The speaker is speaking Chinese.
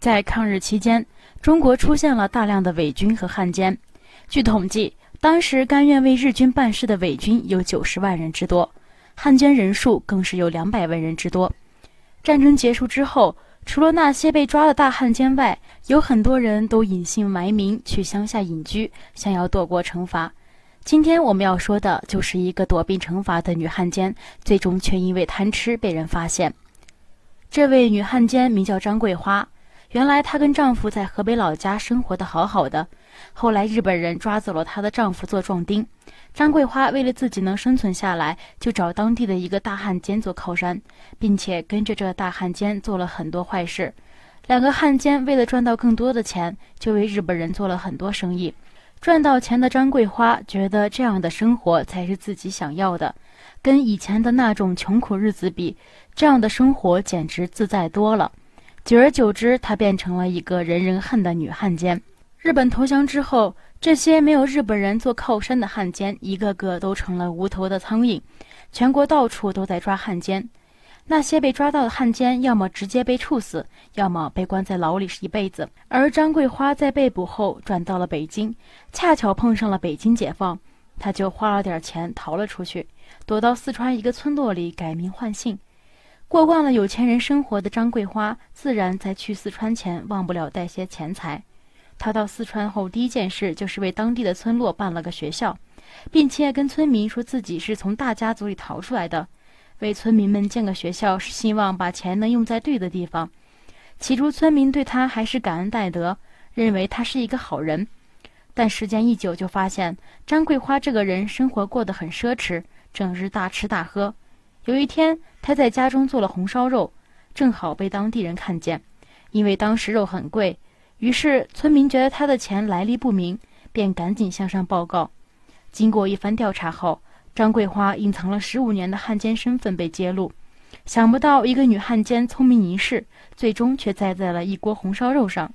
在抗日期间，中国出现了大量的伪军和汉奸。据统计，当时甘愿为日军办事的伪军有九十万人之多，汉奸人数更是有两百万人之多。战争结束之后，除了那些被抓的大汉奸外，有很多人都隐姓埋名去乡下隐居，想要躲过惩罚。今天我们要说的就是一个躲避惩罚的女汉奸，最终却因为贪吃被人发现。这位女汉奸名叫张桂花。原来她跟丈夫在河北老家生活的好好的，后来日本人抓走了她的丈夫做壮丁。张桂花为了自己能生存下来，就找当地的一个大汉奸做靠山，并且跟着这大汉奸做了很多坏事。两个汉奸为了赚到更多的钱，就为日本人做了很多生意。赚到钱的张桂花觉得这样的生活才是自己想要的，跟以前的那种穷苦日子比，这样的生活简直自在多了。久而久之，她变成了一个人人恨的女汉奸。日本投降之后，这些没有日本人做靠山的汉奸，一个个都成了无头的苍蝇。全国到处都在抓汉奸，那些被抓到的汉奸，要么直接被处死，要么被关在牢里是一辈子。而张桂花在被捕后转到了北京，恰巧碰上了北京解放，她就花了点钱逃了出去，躲到四川一个村落里改名换姓。过惯了有钱人生活的张桂花，自然在去四川前忘不了带些钱财。他到四川后，第一件事就是为当地的村落办了个学校，并且跟村民说自己是从大家族里逃出来的，为村民们建个学校是希望把钱能用在对的地方。起初，村民对他还是感恩戴德，认为他是一个好人。但时间一久，就发现张桂花这个人生活过得很奢侈，整日大吃大喝。有一天。他在家中做了红烧肉，正好被当地人看见，因为当时肉很贵，于是村民觉得他的钱来历不明，便赶紧向上报告。经过一番调查后，张桂花隐藏了十五年的汉奸身份被揭露。想不到一个女汉奸聪明一世，最终却栽在了一锅红烧肉上。